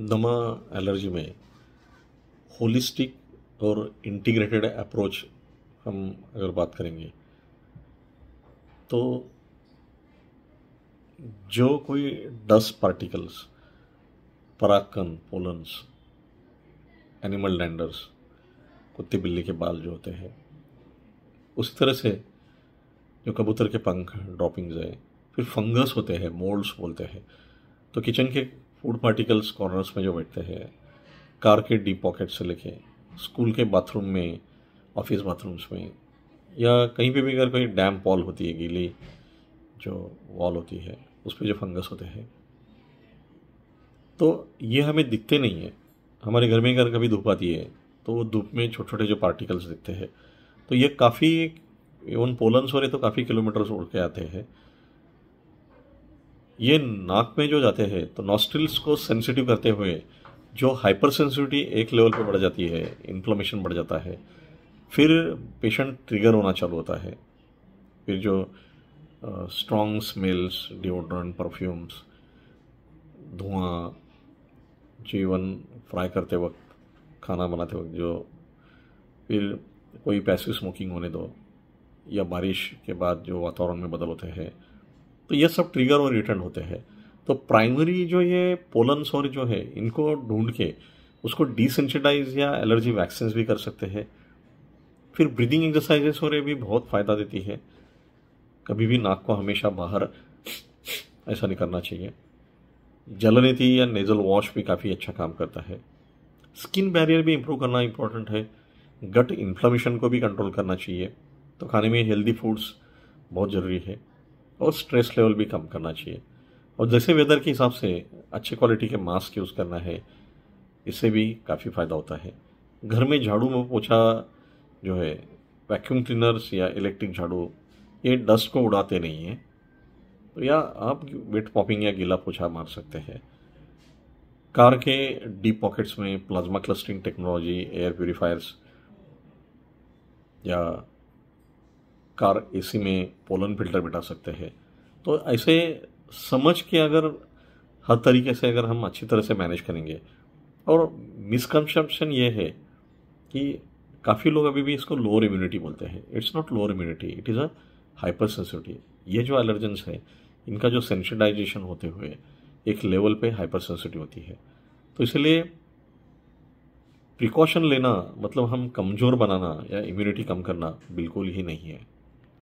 दमा एलर्जी में होलिस्टिक और इंटीग्रेटेड अप्रोच हम अगर बात करेंगे तो जो कोई डस्ट पार्टिकल्स पराकन पोलन्स एनिमल लैंडर्स कुत्ते बिल्ली के बाल जो होते हैं उसी तरह से जो कबूतर के पंख ड्रॉपिंग्स है फिर फंगस होते हैं मोल्ड्स बोलते हैं तो किचन के वुड पार्टिकल्स कॉर्नर्स में जो बैठते हैं कार के डीप पॉकेट से लेके स्कूल के बाथरूम में ऑफिस बाथरूम्स में या कहीं पे भी अगर कोई डैम वॉल होती है गीली जो वॉल होती है उस पर जो फंगस होते हैं तो ये हमें दिखते नहीं है हमारे घर में अगर कभी धूप आती है तो वो धूप में छोटे छोटे जो पार्टिकल्स दिखते हैं तो ये काफ़ी इवन पोलन्स वाले तो काफ़ी किलोमीटर्स उड़ के आते हैं ये नाक में जो जाते हैं तो नॉस्ट्रिल्स को सेंसिटिव करते हुए जो हाइपर सेंसिटिविटी एक लेवल पे बढ़ जाती है इन्फ्लोमेशन बढ़ जाता है फिर पेशेंट ट्रिगर होना चालू होता है फिर जो स्ट्रॉन्ग स्मेल्स डिओड्रेंट परफ्यूम्स धुआं जीवन फ्राई करते वक्त खाना बनाते वक्त जो फिर कोई पैसिव स्मोकिंग होने दो या बारिश के बाद जो वातावरण में बदल होते हैं तो ये सब ट्रिगर और रिटर्न होते हैं तो प्राइमरी जो ये पोलन सोर जो है इनको ढूंढ के उसको डिसेंसिटाइज या एलर्जी वैक्सीन भी कर सकते हैं फिर ब्रीदिंग एक्सरसाइजेस और ये भी बहुत फ़ायदा देती है कभी भी नाक को हमेशा बाहर ऐसा नहीं करना चाहिए जलनेति या नेजल वॉश भी काफ़ी अच्छा काम करता है स्किन बैरियर भी इम्प्रूव करना इम्पोर्टेंट है गट इन्फ्लामेशन को भी कंट्रोल करना चाहिए तो खाने में हेल्दी फूड्स बहुत ज़रूरी है और स्ट्रेस लेवल भी कम करना चाहिए और जैसे वेदर के हिसाब से अच्छे क्वालिटी के मास्क यूज़ करना है इससे भी काफ़ी फ़ायदा होता है घर में झाड़ू में पोछा जो है वैक्यूम क्लीनर्स या इलेक्ट्रिक झाड़ू ये डस्ट को उड़ाते नहीं हैं तो या आप वेट पॉपिंग या गीला पोछा मार सकते हैं कार के डीप पॉकेट्स में plasma clustering technology air purifiers या कार एसी में पोलन फिल्टर बिठा सकते हैं तो ऐसे समझ के अगर हर तरीके से अगर हम अच्छी तरह से मैनेज करेंगे और मिसकनसेप्शन ये है कि काफ़ी लोग अभी भी इसको लोअर इम्यूनिटी बोलते हैं it's not lower immunity it is a हाइपर सेंसिटिविटी ये जो एलर्जेंस है इनका जो सेंसिटाइजेशन होते हुए एक लेवल पे हाइपर सेंसिटिव होती है तो इसलिए प्रिकॉशन लेना मतलब हम कमज़ोर बनाना या इम्यूनिटी कम करना बिल्कुल ही नहीं है